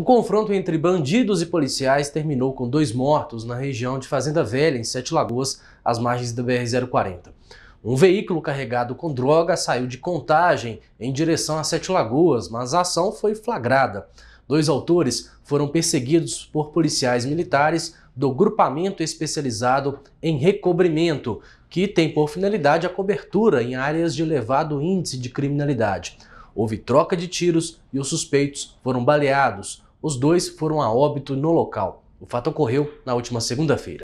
Um confronto entre bandidos e policiais terminou com dois mortos na região de Fazenda Velha, em Sete Lagoas, às margens da BR-040. Um veículo carregado com droga saiu de contagem em direção a Sete Lagoas, mas a ação foi flagrada. Dois autores foram perseguidos por policiais militares do grupamento especializado em recobrimento, que tem por finalidade a cobertura em áreas de elevado índice de criminalidade. Houve troca de tiros e os suspeitos foram baleados. Os dois foram a óbito no local. O fato ocorreu na última segunda-feira.